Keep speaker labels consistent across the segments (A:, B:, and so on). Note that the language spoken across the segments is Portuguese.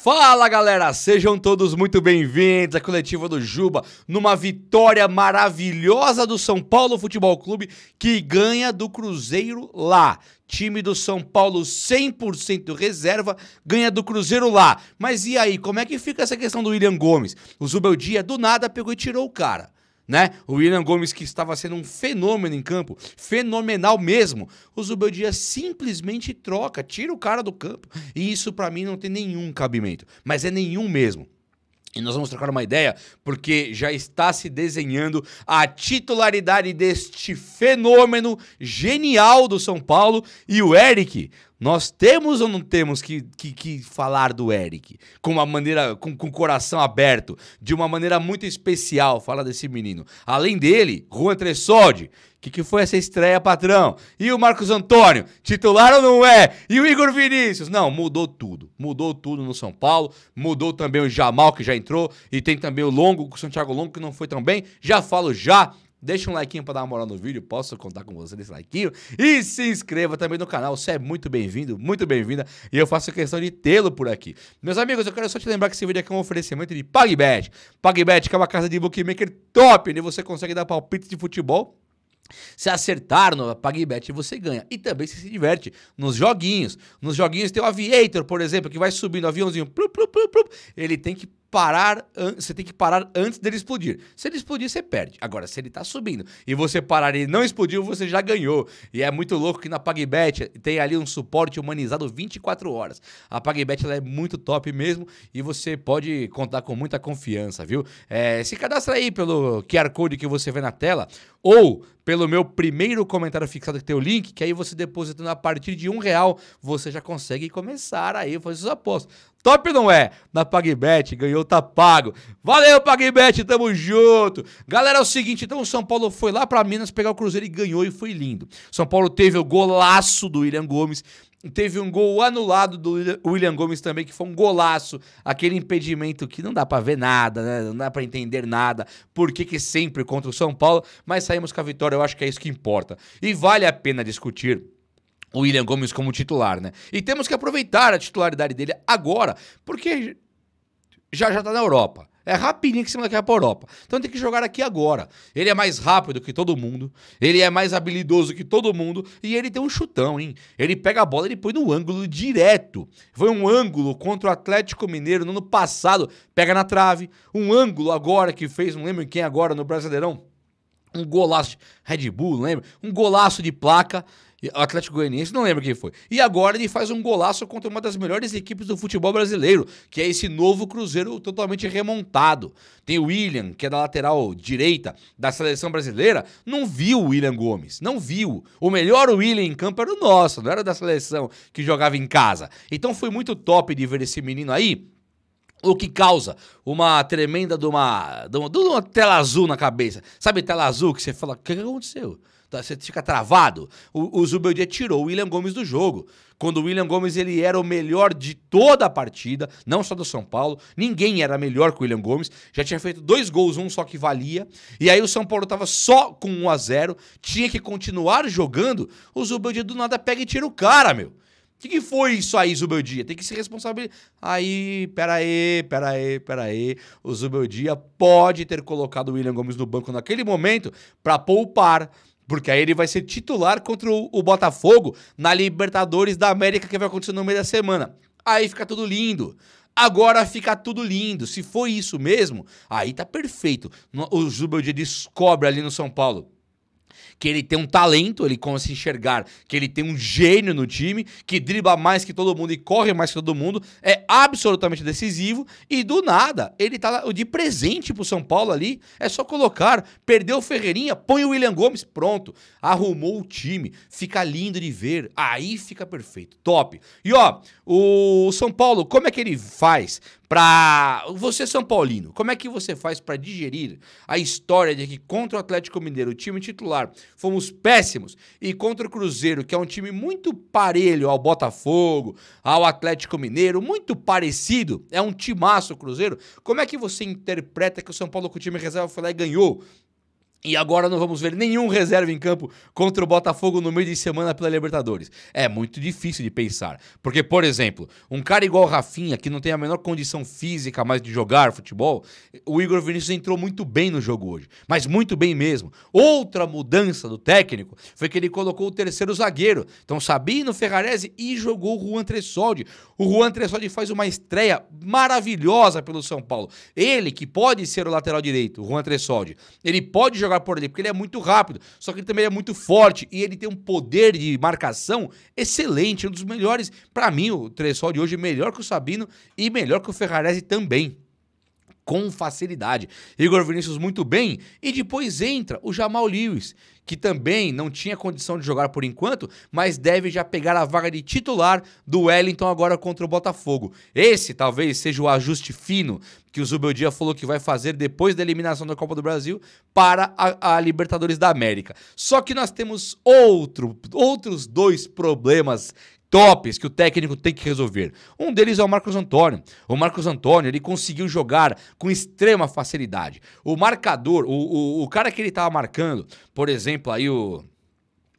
A: Fala galera, sejam todos muito bem-vindos à coletiva do Juba, numa vitória maravilhosa do São Paulo Futebol Clube que ganha do Cruzeiro lá. Time do São Paulo 100% reserva ganha do Cruzeiro lá. Mas e aí, como é que fica essa questão do William Gomes? O Zubeldia do nada pegou e tirou o cara né? O William Gomes, que estava sendo um fenômeno em campo, fenomenal mesmo. O Zubeldia simplesmente troca, tira o cara do campo. E isso para mim não tem nenhum cabimento, mas é nenhum mesmo. E nós vamos trocar uma ideia, porque já está se desenhando a titularidade deste fenômeno genial do São Paulo. E o Eric nós temos ou não temos que, que, que falar do Eric? Com uma maneira, com, com o coração aberto, de uma maneira muito especial, fala desse menino. Além dele, Juan Tressoldi, que, que foi essa estreia, patrão? E o Marcos Antônio, titular ou não é? E o Igor Vinícius? Não, mudou tudo. Mudou tudo no São Paulo, mudou também o Jamal, que já entrou, e tem também o Longo, o Santiago Longo, que não foi tão bem. Já falo já Deixa um like pra dar uma moral no vídeo, posso contar com você nesse like. E se inscreva também no canal, você é muito bem-vindo, muito bem-vinda. E eu faço questão de tê-lo por aqui. Meus amigos, eu quero só te lembrar que esse vídeo aqui é um oferecimento de PagBet. PagBet, que é uma casa de bookmaker top, onde você consegue dar palpite de futebol se acertar no PagBet, você ganha. E também se, se diverte nos joguinhos. Nos joguinhos tem o Aviator, por exemplo, que vai subindo o aviãozinho. Plup, plup, plup, ele tem que parar, você tem que parar antes dele explodir. Se ele explodir, você perde. Agora, se ele tá subindo e você parar e não explodiu, você já ganhou. E é muito louco que na PagBet tem ali um suporte humanizado 24 horas. A PagBet ela é muito top mesmo e você pode contar com muita confiança, viu? É, se cadastra aí pelo QR Code que você vê na tela ou pelo meu primeiro comentário fixado que tem o link, que aí você depositando a partir de um real, você já consegue começar aí fazer os apostas. Top não é? Na PagBet, ganhou, tá pago. Valeu, PagBet, tamo junto. Galera, é o seguinte, então o São Paulo foi lá para Minas pegar o Cruzeiro e ganhou e foi lindo. São Paulo teve o golaço do William Gomes, Teve um gol anulado do William Gomes também, que foi um golaço. Aquele impedimento que não dá para ver nada, né? Não dá para entender nada. Por que, que sempre contra o São Paulo? Mas saímos com a vitória, eu acho que é isso que importa. E vale a pena discutir o William Gomes como titular, né? E temos que aproveitar a titularidade dele agora, porque já já tá na Europa. É rapidinho que você vai para a Europa. Então tem que jogar aqui agora. Ele é mais rápido que todo mundo, ele é mais habilidoso que todo mundo e ele tem um chutão, hein? Ele pega a bola e põe no ângulo direto. Foi um ângulo contra o Atlético Mineiro no ano passado, pega na trave. Um ângulo agora que fez, não lembro quem agora no Brasileirão. Um golaço de Red Bull, lembra? Um golaço de placa. O Atlético Goianiense, não lembro quem foi. E agora ele faz um golaço contra uma das melhores equipes do futebol brasileiro, que é esse novo Cruzeiro totalmente remontado. Tem o William, que é da lateral direita da seleção brasileira, não viu o William Gomes, não viu. O melhor William em campo era o nosso, não era da seleção que jogava em casa. Então foi muito top de ver esse menino aí. O que causa uma tremenda de uma, de uma, de uma tela azul na cabeça. Sabe tela azul que você fala, o que, que aconteceu? Tá, você fica travado. O, o Zubeldia tirou o William Gomes do jogo. Quando o William Gomes ele era o melhor de toda a partida, não só do São Paulo. Ninguém era melhor que o William Gomes. Já tinha feito dois gols, um só que valia. E aí o São Paulo tava só com 1 a 0 tinha que continuar jogando. O Zubeldia do nada pega e tira o cara, meu. O que, que, foi isso aí, Zubeldia? Tem que se responsabilizar. Aí, peraí, peraí, peraí. O Zubeldia pode ter colocado o William Gomes no banco naquele momento para poupar porque aí ele vai ser titular contra o, Botafogo na Libertadores da América que vai acontecer no meio da semana. Aí fica tudo lindo agora fica tudo lindo. Se foi isso mesmo, aí tá perfeito. O Zubeldia descobre ali no São Paulo que ele tem um talento, ele começa a enxergar que ele tem um gênio no time, que dribla mais que todo mundo e corre mais que todo mundo, é absolutamente decisivo e do nada ele tá de presente pro São Paulo ali, é só colocar, perdeu o Ferreirinha, põe o William Gomes, pronto, arrumou o time, fica lindo de ver, aí fica perfeito, top. E ó, o São Paulo, como é que ele faz para você São Paulino, como é que você faz para digerir a história de que contra o Atlético Mineiro, o time titular, fomos péssimos e contra o Cruzeiro, que é um time muito parelho ao Botafogo, ao Atlético Mineiro, muito parecido, é um timaço o Cruzeiro. Como é que você interpreta que o São Paulo com o time reserva foi lá e ganhou e agora não vamos ver nenhum reserva em campo contra o Botafogo no meio de semana pela Libertadores. É muito difícil de pensar. Porque, por exemplo, um cara igual o Rafinha, que não tem a menor condição física mais de jogar futebol, o Igor Vinícius entrou muito bem no jogo hoje. Mas muito bem mesmo. Outra mudança do técnico foi que ele colocou o terceiro zagueiro. Então, Sabino Ferrarese e jogou o Juan Tressoldi. O Juan Tressoldi faz uma estreia maravilhosa pelo São Paulo. Ele, que pode ser o lateral direito, o Juan Tressoldi, ele pode jogar jogar por ali, porque ele é muito rápido, só que ele também é muito forte e ele tem um poder de marcação excelente, um dos melhores. Para mim, o Tressol de hoje é melhor que o Sabino e melhor que o Ferrarese também com facilidade. Igor Vinícius muito bem e depois entra o Jamal Lewis, que também não tinha condição de jogar por enquanto, mas deve já pegar a vaga de titular do Wellington agora contra o Botafogo. Esse talvez seja o ajuste fino que o Zubeldia falou que vai fazer depois da eliminação da Copa do Brasil para a, a Libertadores da América. Só que nós temos outro, outros dois problemas tops que o técnico tem que resolver. Um deles é o Marcos Antônio. O Marcos Antônio, ele conseguiu jogar com extrema facilidade. O marcador, o, o, o cara que ele estava marcando, por exemplo, aí o...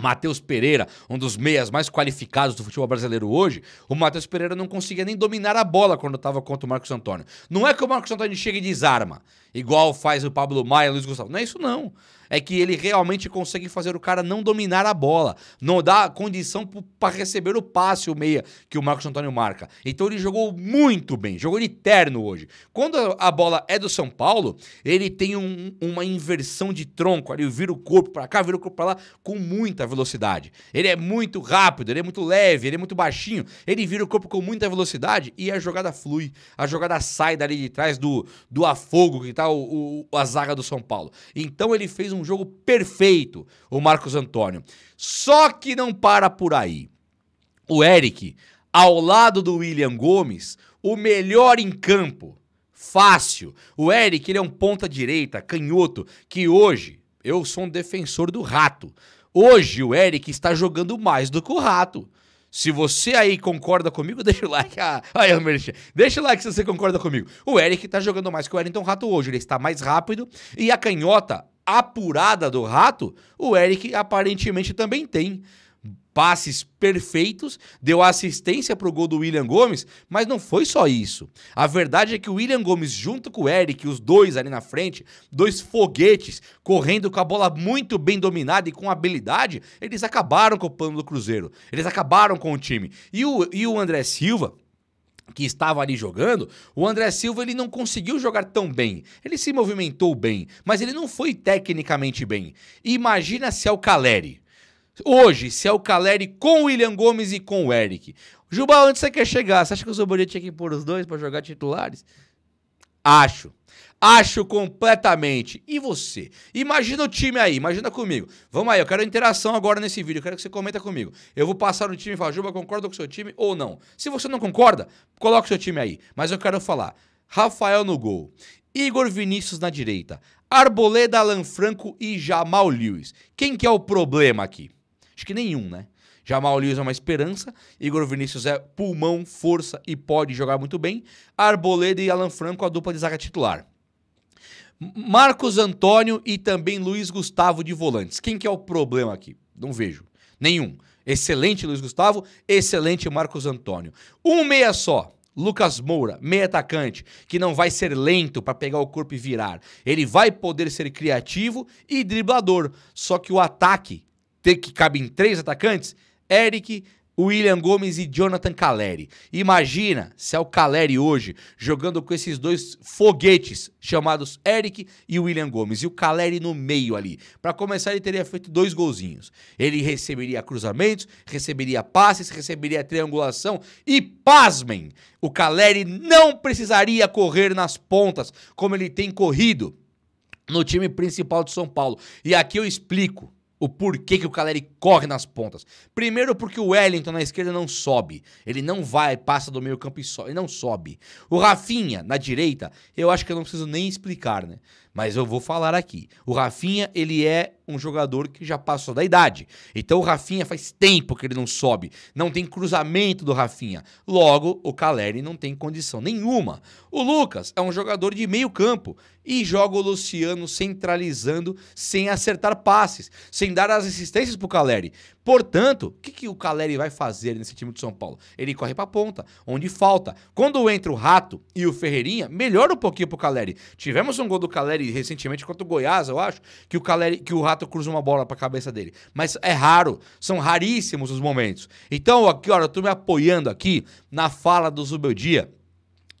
A: Matheus Pereira, um dos meias mais qualificados do futebol brasileiro hoje, o Matheus Pereira não conseguia nem dominar a bola quando estava contra o Marcos Antônio. Não é que o Marcos Antônio chega e desarma, igual faz o Pablo Maia o Luiz Gustavo. Não é isso, não é que ele realmente consegue fazer o cara não dominar a bola, não dá condição para receber o passe, o meia, que o Marcos Antônio marca. Então ele jogou muito bem, jogou de terno hoje. Quando a bola é do São Paulo, ele tem um, uma inversão de tronco, ali vira o corpo para cá, vira o corpo para lá, com muita velocidade. Ele é muito rápido, ele é muito leve, ele é muito baixinho, ele vira o corpo com muita velocidade e a jogada flui, a jogada sai dali de trás do, do afogo que tá o, o a zaga do São Paulo. Então ele fez um um jogo perfeito, o Marcos Antônio. Só que não para por aí. O Eric, ao lado do William Gomes, o melhor em campo. Fácil. O Eric, ele é um ponta direita, canhoto, que hoje eu sou um defensor do rato. Hoje o Eric está jogando mais do que o rato. Se você aí concorda comigo, deixa o like. Ah, aí, Deixa o like se você concorda comigo. O Eric tá jogando mais que o Wellington Rato hoje. Ele está mais rápido e a canhota apurada do rato, o Eric aparentemente também tem passes perfeitos, deu assistência para o gol do William Gomes, mas não foi só isso. A verdade é que o William Gomes, junto com o Eric, os dois ali na frente, dois foguetes, correndo com a bola muito bem dominada e com habilidade, eles acabaram com o pano do Cruzeiro, eles acabaram com o time. E o, e o André Silva, que estava ali jogando, o André Silva ele não conseguiu jogar tão bem. Ele se movimentou bem, mas ele não foi tecnicamente bem. Imagina se é o Caleri. Hoje, se é o Caleri com o William Gomes e com o Eric. Juba, onde você quer chegar? Você acha que o Zoboria tinha que pôr os dois para jogar titulares? Acho. Acho completamente. E você? Imagina o time aí, imagina comigo. Vamos aí, eu quero interação agora nesse vídeo, eu quero que você comenta comigo. Eu vou passar no time e falar, Juba, concorda com o seu time ou não? Se você não concorda, coloque o seu time aí. Mas eu quero falar, Rafael no gol, Igor Vinícius na direita, Arboleda, Alan Franco e Jamal Lewis. Quem que é o problema aqui? Acho que nenhum, né? Jamal Lewis é uma esperança, Igor Vinícius é pulmão, força e pode jogar muito bem. Arboleda e Alan Franco a dupla de zaga titular. Marcos Antônio e também Luiz Gustavo de volantes. Quem que é o problema aqui? Não vejo. Nenhum. Excelente Luiz Gustavo, excelente Marcos Antônio. Um meia só. Lucas Moura, meia atacante, que não vai ser lento para pegar o corpo e virar. Ele vai poder ser criativo e driblador. Só que o ataque, ter que cabe em três atacantes, Eric, William Gomes e Jonathan Caleri. Imagina se é o Caleri hoje jogando com esses dois foguetes chamados Eric e William Gomes e o Caleri no meio ali. Para começar, ele teria feito dois golzinhos. Ele receberia cruzamentos, receberia passes, receberia triangulação e pasmem, o Caleri não precisaria correr nas pontas como ele tem corrido no time principal de São Paulo. E aqui eu explico o porquê que o Caleri corre nas pontas. Primeiro, porque o Wellington na esquerda não sobe. Ele não vai, passa do meio campo e sobe. Ele não sobe. O Rafinha, na direita, eu acho que eu não preciso nem explicar, né? Mas eu vou falar aqui. O Rafinha, ele é um jogador que já passou da idade. Então o Rafinha faz tempo que ele não sobe. Não tem cruzamento do Rafinha. Logo, o Caleri não tem condição nenhuma. O Lucas é um jogador de meio campo e joga o Luciano centralizando sem acertar passes, sem dar as assistências pro Caleri. Portanto, o que, que o Caleri vai fazer nesse time de São Paulo? Ele corre pra ponta, onde falta. Quando entra o Rato e o Ferreirinha, melhora um pouquinho pro Caleri. Tivemos um gol do Caleri recentemente contra o Goiás, eu acho, que o, Caleri, que o Rato cruza uma bola pra cabeça dele. Mas é raro, são raríssimos os momentos. Então, aqui, olha, eu tô me apoiando aqui na fala do Zubeldia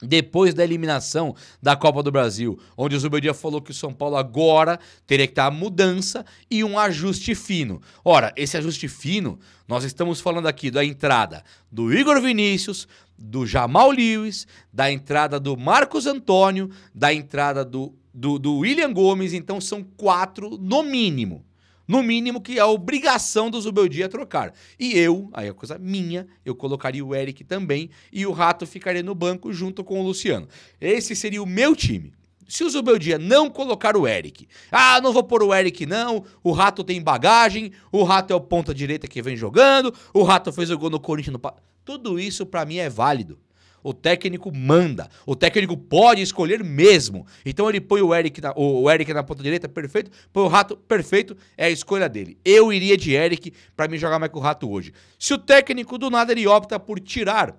A: depois da eliminação da Copa do Brasil, onde o Zubeldia falou que o São Paulo agora teria que estar mudança e um ajuste fino. Ora, esse ajuste fino, nós estamos falando aqui da entrada do Igor Vinícius, do Jamal Lewis, da entrada do Marcos Antônio, da entrada do, do, do William Gomes, então são quatro no mínimo no mínimo que é a obrigação do Zubeldia é trocar. E eu, aí é coisa minha, eu colocaria o Eric também e o Rato ficaria no banco junto com o Luciano. Esse seria o meu time. Se o Zubeldia não colocar o Eric, ah, não vou pôr o Eric não, o Rato tem bagagem, o Rato é o ponta direita que vem jogando, o Rato fez o gol no Corinthians no... Tudo isso para mim é válido. O técnico manda. O técnico pode escolher mesmo. Então ele põe o Eric na, o Eric na ponta direita, perfeito. Põe o Rato, perfeito. É a escolha dele. Eu iria de Eric para me jogar mais com o Rato hoje. Se o técnico do nada ele opta por tirar,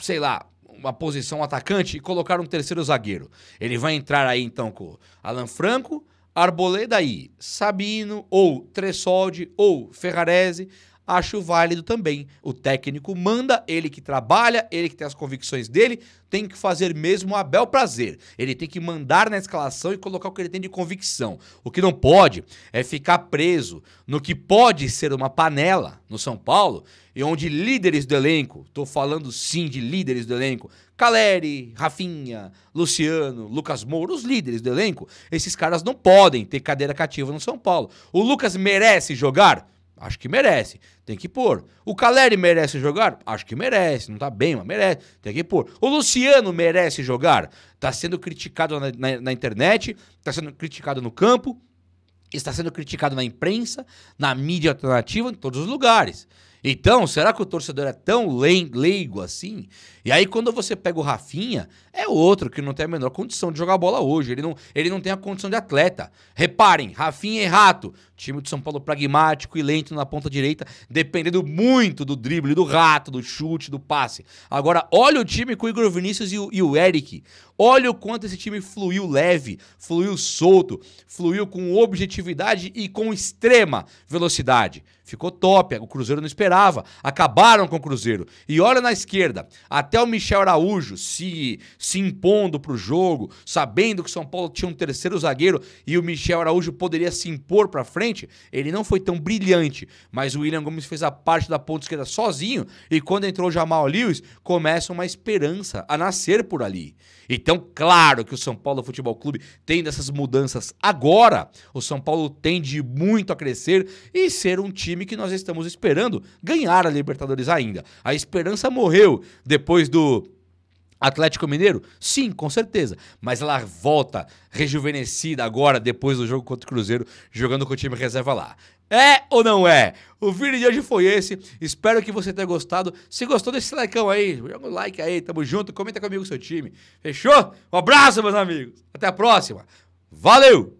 A: sei lá, uma posição atacante e colocar um terceiro zagueiro. Ele vai entrar aí então com Alan Franco, Arboleda aí, Sabino, ou Tressoldi, ou Ferrarese, acho válido também. O técnico manda, ele que trabalha, ele que tem as convicções dele, tem que fazer mesmo a bel prazer. Ele tem que mandar na escalação e colocar o que ele tem de convicção. O que não pode é ficar preso no que pode ser uma panela no São Paulo e onde líderes do elenco, estou falando sim de líderes do elenco, Caleri, Rafinha, Luciano, Lucas Moura, os líderes do elenco, esses caras não podem ter cadeira cativa no São Paulo. O Lucas merece jogar? Acho que merece. Tem que pôr. O Caleri merece jogar? Acho que merece. Não tá bem, mas merece. Tem que pôr. O Luciano merece jogar? Tá sendo criticado na, na, na internet, tá sendo criticado no campo, está sendo criticado na imprensa, na mídia alternativa, em todos os lugares. Então, será que o torcedor é tão leigo assim? E aí, quando você pega o Rafinha, é outro que não tem a menor condição de jogar bola hoje. Ele não, ele não tem a condição de atleta. Reparem, Rafinha e Rato. Time de São Paulo pragmático e lento na ponta direita, dependendo muito do drible, do rato, do chute, do passe. Agora, olha o time com o Igor Vinícius e o, e o Eric. Olha o quanto esse time fluiu leve, fluiu solto, fluiu com objetividade e com extrema velocidade. Ficou top, o Cruzeiro não esperava. Acabaram com o Cruzeiro. E olha na esquerda, até o Michel Araújo se, se impondo pro jogo, sabendo que São Paulo tinha um terceiro zagueiro e o Michel Araújo poderia se impor pra frente, ele não foi tão brilhante. Mas o William Gomes fez a parte da ponta esquerda sozinho e quando entrou o Jamal Lewis, começa uma esperança a nascer por ali. Então, então, claro que o São Paulo Futebol Clube tem dessas mudanças agora. O São Paulo tende muito a crescer e ser um time que nós estamos esperando ganhar a Libertadores ainda. A esperança morreu depois do Atlético Mineiro? Sim, com certeza. Mas ela volta rejuvenescida agora, depois do jogo contra o Cruzeiro, jogando com o time reserva lá. É ou não é? O vídeo de hoje foi esse. Espero que você tenha gostado. Se gostou, deixa o likeão aí. Joga um like aí. Tamo junto. Comenta comigo o seu time. Fechou? Um abraço, meus amigos. Até a próxima. Valeu!